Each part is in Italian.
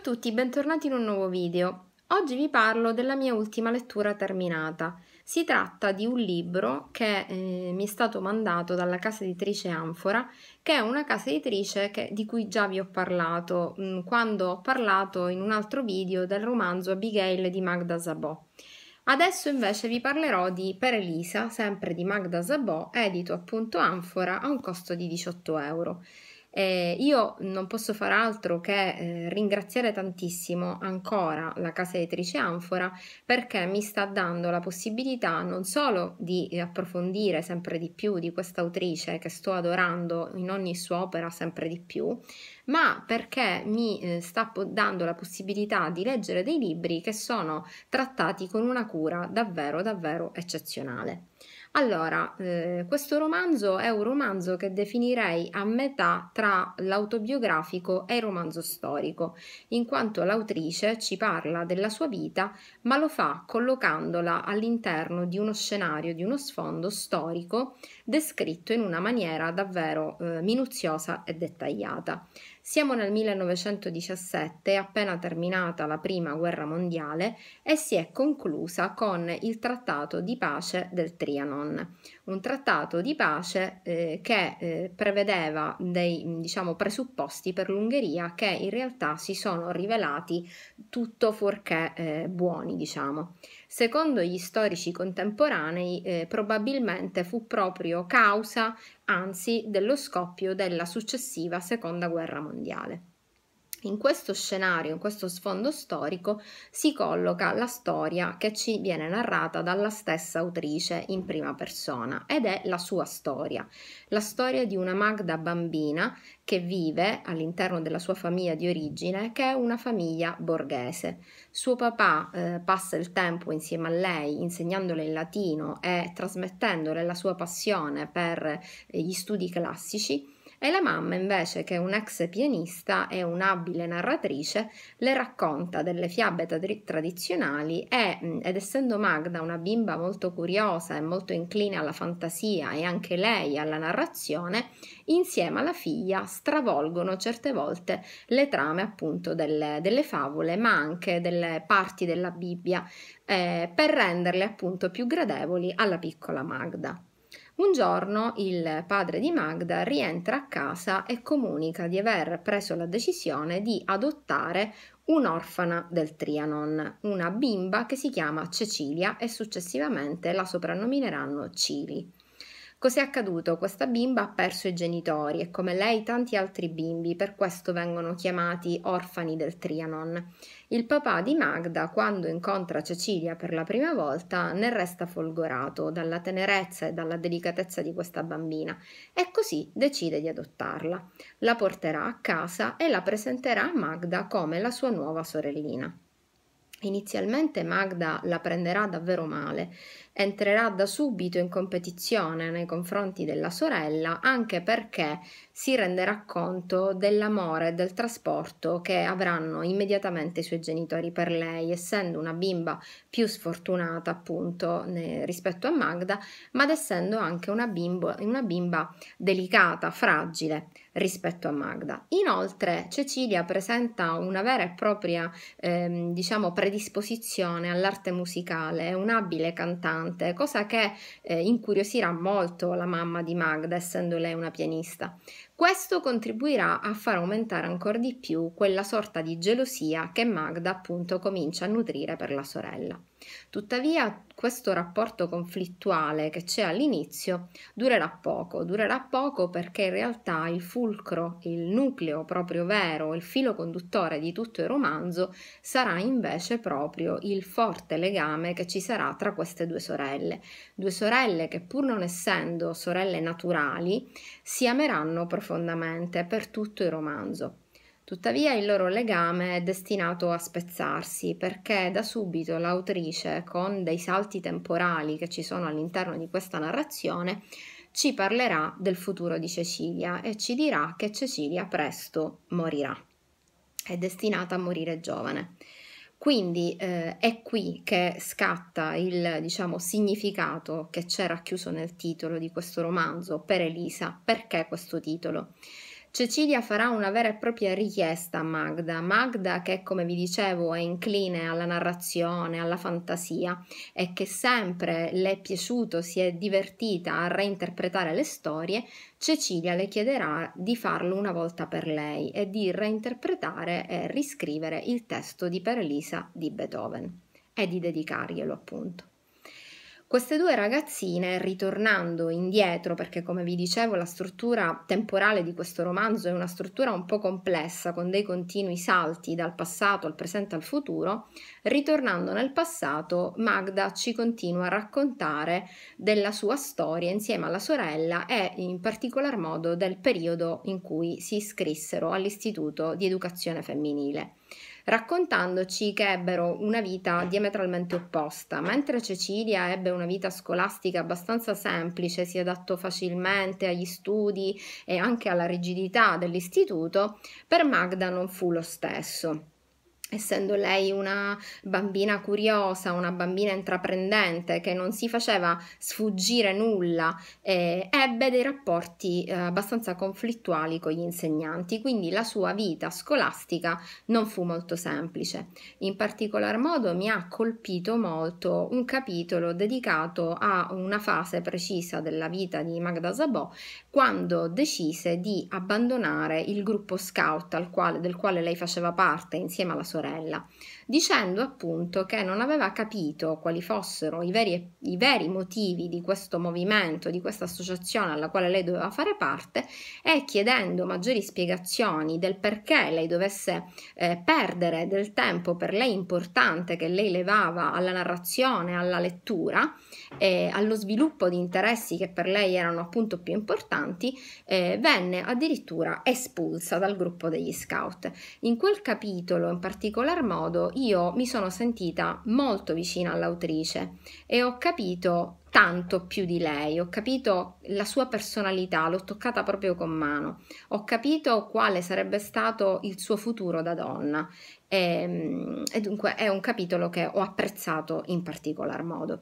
a tutti, bentornati in un nuovo video. Oggi vi parlo della mia ultima lettura terminata. Si tratta di un libro che eh, mi è stato mandato dalla casa editrice Anfora, che è una casa editrice che, di cui già vi ho parlato mh, mm, quando ho parlato in un altro video del romanzo Abigail di Magda Sabò. Adesso invece vi parlerò di Per Elisa, sempre di Magda Sabò, edito appunto Anfora a un costo di 18 euro. Eh, io non posso far altro che eh, ringraziare tantissimo ancora la casa editrice Anfora perché mi sta dando la possibilità non solo di approfondire sempre di più di questa autrice che sto adorando in ogni sua opera sempre di più, ma perché mi eh, sta dando la possibilità di leggere dei libri che sono trattati con una cura davvero davvero eccezionale. Allora, eh, questo romanzo è un romanzo che definirei a metà tra l'autobiografico e il romanzo storico, in quanto l'autrice ci parla della sua vita, ma lo fa collocandola all'interno di uno scenario, di uno sfondo storico descritto in una maniera davvero eh, minuziosa e dettagliata. Siamo nel 1917, appena terminata la prima guerra mondiale, e si è conclusa con il trattato di pace del Trianon, un trattato di pace eh, che eh, prevedeva dei diciamo, presupposti per l'Ungheria che in realtà si sono rivelati tutto fuorché eh, buoni. Diciamo. Secondo gli storici contemporanei eh, probabilmente fu proprio causa, anzi, dello scoppio della successiva Seconda Guerra Mondiale. In questo scenario, in questo sfondo storico, si colloca la storia che ci viene narrata dalla stessa autrice in prima persona ed è la sua storia, la storia di una Magda bambina che vive all'interno della sua famiglia di origine, che è una famiglia borghese. Suo papà eh, passa il tempo insieme a lei insegnandole il latino e trasmettendole la sua passione per eh, gli studi classici e la mamma invece che è un'ex pianista e un'abile narratrice le racconta delle fiabe tadri- tradizionali e, mm, ed essendo Magda una bimba molto curiosa e molto incline alla fantasia e anche lei alla narrazione, insieme alla figlia stravolgono certe volte le trame appunto delle, delle favole ma anche delle parti della Bibbia eh, per renderle appunto più gradevoli alla piccola Magda. Un giorno il padre di Magda rientra a casa e comunica di aver preso la decisione di adottare un'orfana del Trianon, una bimba che si chiama Cecilia e successivamente la soprannomineranno Cili. Cos'è accaduto? Questa bimba ha perso i genitori e come lei tanti altri bimbi, per questo vengono chiamati orfani del Trianon. Il papà di Magda, quando incontra Cecilia per la prima volta, ne resta folgorato dalla tenerezza e dalla delicatezza di questa bambina e così decide di adottarla. La porterà a casa e la presenterà a Magda come la sua nuova sorellina. Inizialmente Magda la prenderà davvero male, entrerà da subito in competizione nei confronti della sorella anche perché si renderà conto dell'amore e del trasporto che avranno immediatamente i suoi genitori per lei, essendo una bimba più sfortunata appunto ne, rispetto a Magda, ma ed essendo anche una, bimbo, una bimba delicata, fragile rispetto a Magda. Inoltre Cecilia presenta una vera e propria ehm, diciamo predisposizione all'arte musicale, è un abile cantante cantante, cosa che eh, incuriosirà molto la mamma di Magda, essendo lei una pianista. Questo contribuirà a far aumentare ancora di più quella sorta di gelosia che Magda appunto comincia a nutrire per la sorella. Tuttavia questo rapporto conflittuale che c'è all'inizio durerà poco, durerà poco perché in realtà il fulcro, il nucleo proprio vero, il filo conduttore di tutto il romanzo sarà invece proprio il forte legame che ci sarà tra queste due sorelle, due sorelle che pur non essendo sorelle naturali si ameranno profondamente profondamente per tutto il romanzo. Tuttavia il loro legame è destinato a spezzarsi perché da subito l'autrice, con dei salti temporali che ci sono all'interno di questa narrazione, ci parlerà del futuro di Cecilia e ci dirà che Cecilia presto morirà. È destinata a morire giovane. Quindi eh, è qui che scatta il diciamo, significato che c'è racchiuso nel titolo di questo romanzo per Elisa. Perché questo titolo? Cecilia farà una vera e propria richiesta a Magda, Magda che come vi dicevo è incline alla narrazione, alla fantasia e che sempre le è piaciuto, si è divertita a reinterpretare le storie, Cecilia le chiederà di farlo una volta per lei e di reinterpretare e riscrivere il testo di Per di Beethoven e di dedicarglielo appunto. Queste due ragazzine, ritornando indietro, perché come vi dicevo la struttura temporale di questo romanzo è una struttura un po' complessa, con dei continui salti dal passato al presente al futuro, ritornando nel passato Magda ci continua a raccontare della sua storia insieme alla sorella e in particolar modo del periodo in cui si iscrissero all'Istituto di Educazione Femminile raccontandoci che ebbero una vita diametralmente opposta. Mentre Cecilia ebbe una vita scolastica abbastanza semplice, si adattò facilmente agli studi e anche alla rigidità dell'istituto, per Magda non fu lo stesso essendo lei una bambina curiosa, una bambina intraprendente che non si faceva sfuggire nulla, eh, ebbe dei rapporti eh, abbastanza conflittuali con gli insegnanti, quindi la sua vita scolastica non fu molto semplice. In particolar modo mi ha colpito molto un capitolo dedicato a una fase precisa della vita di Magda Sabò quando decise di abbandonare il gruppo scout quale, del quale lei faceva parte insieme alla sua sorella dicendo appunto che non aveva capito quali fossero i veri, i veri motivi di questo movimento, di questa associazione alla quale lei doveva fare parte e chiedendo maggiori spiegazioni del perché lei dovesse eh, perdere del tempo per lei importante che lei levava alla narrazione, alla lettura, eh, allo sviluppo di interessi che per lei erano appunto più importanti, eh, venne addirittura espulsa dal gruppo degli scout. In quel capitolo in particolar modo io mi sono sentita molto vicina all'autrice e ho capito tanto più di lei, ho capito la sua personalità, l'ho toccata proprio con mano, ho capito quale sarebbe stato il suo futuro da donna e, ehm, e dunque è un capitolo che ho apprezzato in particolar modo.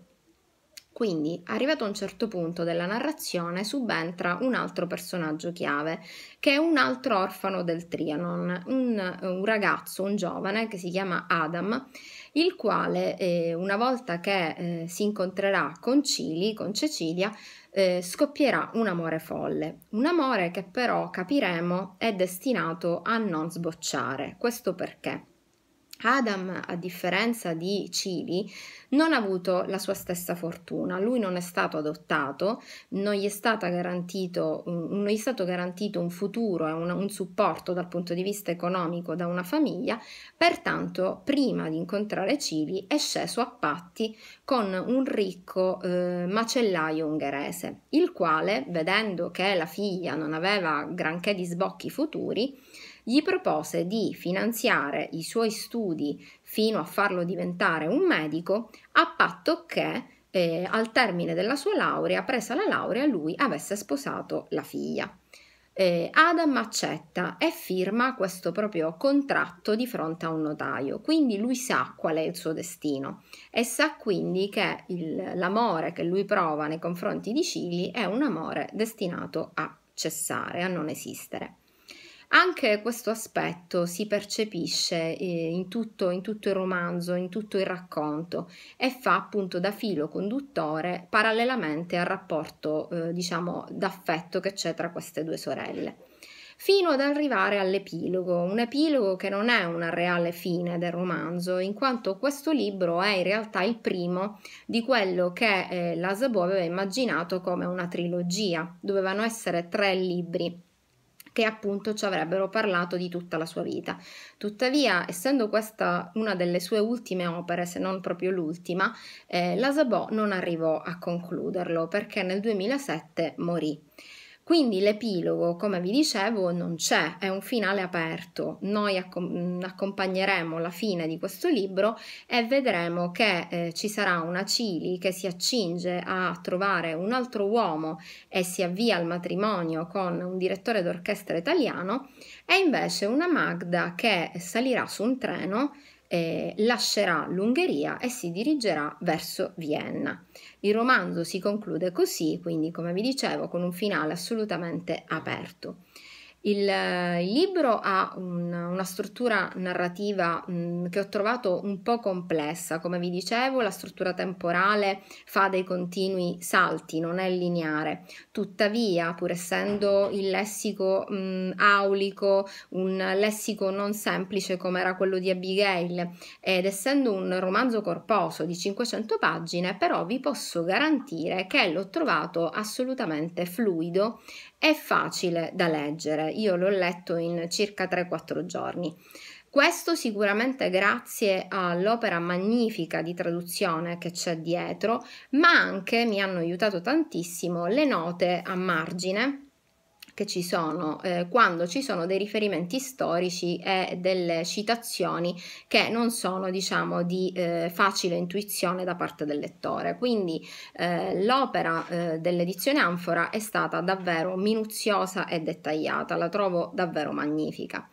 Quindi, arrivato a un certo punto della narrazione, subentra un altro personaggio chiave, che è un altro orfano del Trianon, un, un ragazzo, un giovane che si chiama Adam, il quale eh, una volta che eh, si incontrerà con Cili, con Cecilia, eh, scoppierà un amore folle, un amore che però capiremo è destinato a non sbocciare. Questo perché? Adam, a differenza di Cili, non ha avuto la sua stessa fortuna. Lui non è stato adottato, non gli è, garantito, non gli è stato garantito un futuro e un, un, supporto dal punto di vista economico da una famiglia. Pertanto, prima di incontrare Cili, è sceso a patti con un ricco eh, macellaio ungherese, il quale, vedendo che la figlia non aveva granché di sbocchi futuri, gli propose di finanziare i suoi studi fino a farlo diventare un medico, a patto che eh, al termine della sua laurea, presa la laurea, lui avesse sposato la figlia. Eh, Adam accetta e firma questo proprio contratto di fronte a un notaio, quindi lui sa qual è il suo destino e sa quindi che il, l'amore che lui prova nei confronti di Cili è un amore destinato a cessare, a non esistere. Anche questo aspetto si percepisce eh, in, tutto, in tutto il romanzo, in tutto il racconto e fa appunto da filo conduttore parallelamente al rapporto eh, diciamo d'affetto che c'è tra queste due sorelle fino ad arrivare all'epilogo, un epilogo che non è una reale fine del romanzo, in quanto questo libro è in realtà il primo di quello che eh, la aveva immaginato come una trilogia, dovevano essere tre libri che appunto ci avrebbero parlato di tutta la sua vita. Tuttavia, essendo questa una delle sue ultime opere, se non proprio l'ultima, eh, la Sabot non arrivò a concluderlo perché nel 2007 morì. Quindi l'epilogo, come vi dicevo, non c'è, è un finale aperto. Noi accom- mm, accompagneremo la fine di questo libro e vedremo che eh, ci sarà una Cili che si accinge a trovare un altro uomo e si avvia al matrimonio con un direttore d'orchestra italiano e invece una Magda che salirà su un treno eh, lascerà l'Ungheria e si dirigerà verso Vienna. Il romanzo si conclude così, quindi come vi dicevo, con un finale assolutamente aperto. Il, libro ha un, una struttura narrativa mh, mm, che ho trovato un po' complessa, come vi dicevo, la struttura temporale fa dei continui salti, non è lineare. Tuttavia, pur essendo il lessico mh, mm, aulico, un lessico non semplice come era quello di Abigail, ed essendo un romanzo corposo di 500 pagine, però vi posso garantire che l'ho trovato assolutamente fluido e facile da leggere eh, io l'ho letto in circa 3-4 giorni. Questo sicuramente grazie all'opera magnifica di traduzione che c'è dietro, ma anche mi hanno aiutato tantissimo le note a margine che ci sono eh, quando ci sono dei riferimenti storici e delle citazioni che non sono diciamo di eh, facile intuizione da parte del lettore. Quindi eh, l'opera eh, dell'edizione Anfora è stata davvero minuziosa e dettagliata, la trovo davvero magnifica.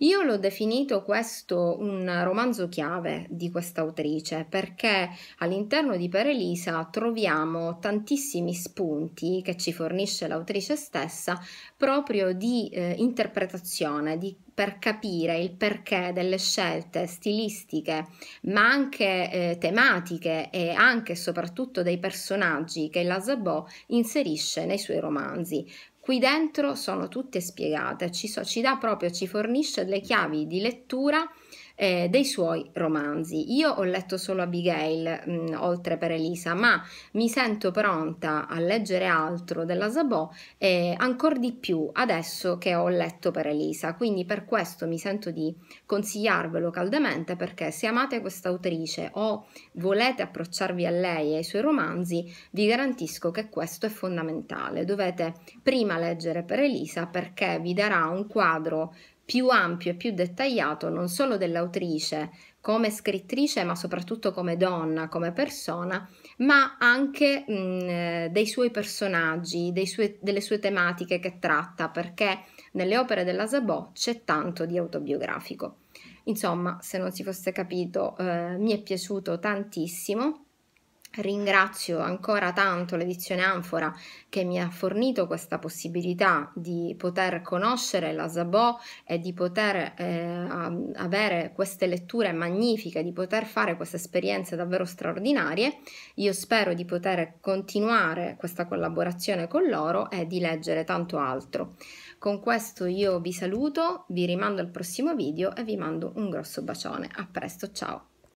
Io l'ho definito questo un romanzo chiave di quest'autrice perché all'interno di Per Elisa troviamo tantissimi spunti che ci fornisce l'autrice stessa proprio di eh, interpretazione, di per capire il perché delle scelte stilistiche, ma anche eh, tematiche e anche e soprattutto dei personaggi che la Zabò inserisce nei suoi romanzi. Qui dentro sono tutte spiegate, ci, so, ci dà proprio, ci fornisce delle chiavi di lettura eh, dei suoi romanzi. Io ho letto solo Abigail, mh, mm, oltre per Elisa, ma mi sento pronta a leggere altro della Sabò eh, ancora di più adesso che ho letto per Elisa. Quindi per questo mi sento di consigliarvelo caldamente perché se amate questa autrice o volete approcciarvi a lei e ai suoi romanzi, vi garantisco che questo è fondamentale. Dovete prima leggere per Elisa perché vi darà un quadro più ampio e più dettagliato non solo dell'autrice come scrittrice, ma soprattutto come donna, come persona, ma anche mh, mm, eh, dei suoi personaggi, dei sue, delle sue tematiche che tratta, perché nelle opere della Sabò c'è tanto di autobiografico. Insomma, se non si fosse capito, eh, mi è piaciuto tantissimo Ringrazio ancora tanto l'edizione Anfora che mi ha fornito questa possibilità di poter conoscere la Zabò e di poter eh, avere queste letture magnifiche, di poter fare queste esperienze davvero straordinarie. Io spero di poter continuare questa collaborazione con loro e di leggere tanto altro. Con questo io vi saluto, vi rimando al prossimo video e vi mando un grosso bacione. A presto, ciao!